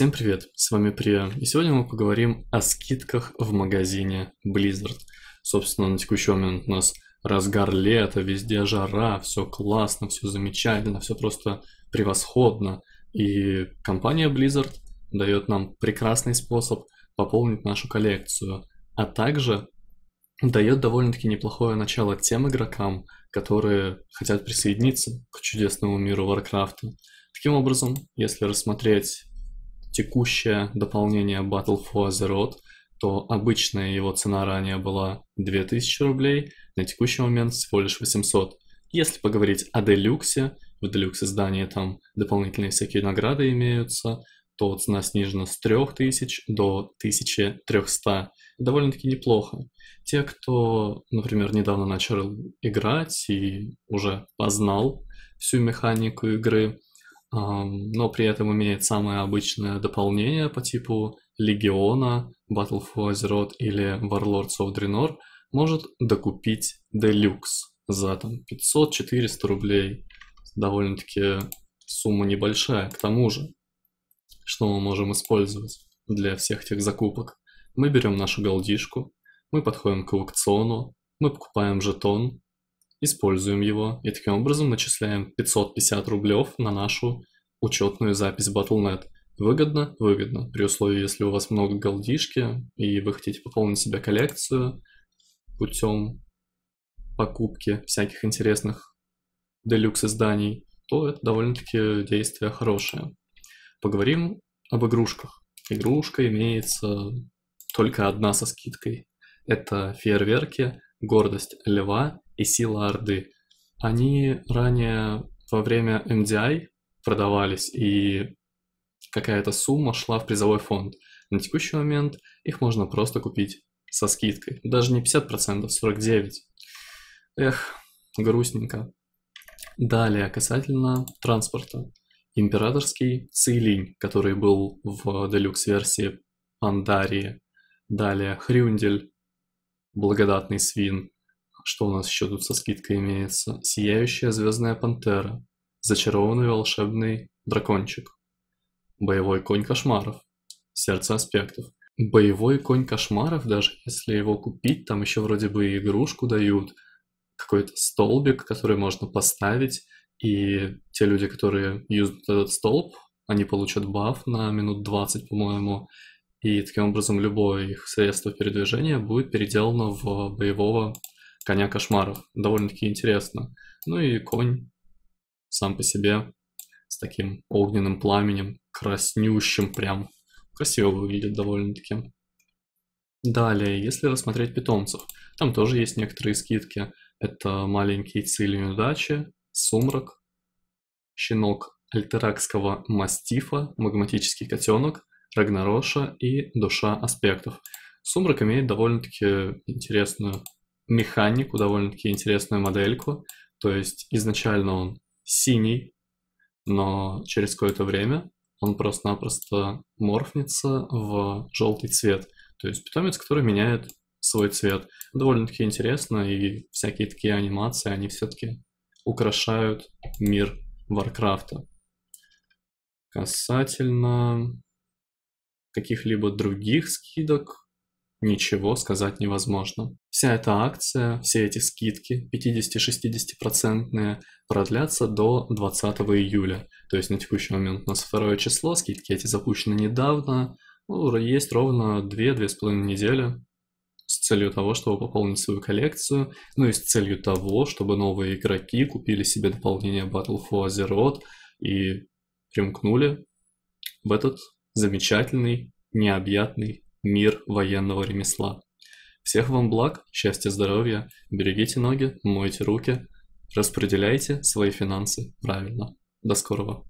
Всем привет, с вами Прия, и сегодня мы поговорим о скидках в магазине Blizzard. Собственно, на текущий момент у нас разгар лета, везде жара, все классно, все замечательно, все просто превосходно. И компания Blizzard дает нам прекрасный способ пополнить нашу коллекцию, а также дает довольно-таки неплохое начало тем игрокам, которые хотят присоединиться к чудесному миру Варкрафта. Таким образом, если рассмотреть текущее дополнение Battle for Azeroth, то обычная его цена ранее была 2000 рублей, на текущий момент всего лишь 800. Если поговорить о делюксе, в делюкс издании там дополнительные всякие награды имеются, то цена снижена с 3000 до 1300. Довольно-таки неплохо. Те, кто, например, недавно начал играть и уже познал всю механику игры, но при этом имеет самое обычное дополнение по типу Легиона, Battle for Azeroth или Warlords of Draenor, может докупить Deluxe за там 500-400 рублей. Довольно-таки сумма небольшая. К тому же, что мы можем использовать для всех тех закупок? Мы берем нашу голдишку, мы подходим к аукциону, мы покупаем жетон, используем его и таким образом начисляем 550 рублев на нашу учетную запись Battle.net. Выгодно? Выгодно. При условии, если у вас много голдишки и вы хотите пополнить себе коллекцию путем покупки всяких интересных делюкс изданий, то это довольно-таки действие хорошее. Поговорим об игрушках. Игрушка имеется только одна со скидкой. Это фейерверки, гордость льва и Сила Орды. Они ранее во время MDI а продавались, и какая-то сумма шла в призовой фонд. На текущий момент их можно просто купить со скидкой. Даже не 50%, 49%. Эх, грустненько. Далее, касательно транспорта. Императорский Цейлинь, который был в делюкс-версии Пандарии. Далее, Хрюндель, благодатный свин, что у нас еще тут со скидкой имеется? Сияющая звездная пантера. Зачарованный волшебный дракончик. Боевой конь кошмаров. Сердце аспектов. Боевой конь кошмаров, даже если его купить, там еще вроде бы и игрушку дают, какой-то столбик, который можно поставить, и те люди, которые юзают этот столб, они получат баф на минут 20, по-моему, и таким образом любое их средство передвижения будет переделано в боевого коня кошмаров. Довольно-таки интересно. Ну и конь сам по себе с таким огненным пламенем, краснющим прям. Красиво выглядит довольно-таки. Далее, если рассмотреть питомцев, там тоже есть некоторые скидки. Это маленькие цели неудачи, сумрак, щенок альтеракского мастифа, магматический котенок, рагнароша и душа аспектов. Сумрак имеет довольно-таки интересную механику, довольно-таки интересную модельку. То есть изначально он синий, но через какое-то время он просто-напросто морфнется в желтый цвет. То есть питомец, который меняет свой цвет. Довольно-таки интересно, и всякие такие анимации, они все-таки украшают мир Варкрафта. Касательно каких-либо других скидок, ничего сказать невозможно. Вся эта акция, все эти скидки 50-60% продлятся до 20 июля. То есть на текущий момент у нас второе число, скидки эти запущены недавно, ну, есть ровно 2-2,5 недели с целью того, чтобы пополнить свою коллекцию, ну и с целью того, чтобы новые игроки купили себе дополнение Battle for Azeroth и примкнули в этот замечательный, необъятный мир военного ремесла. Всех вам благ, счастья, здоровья, берегите ноги, мойте руки, распределяйте свои финансы правильно. До скорого.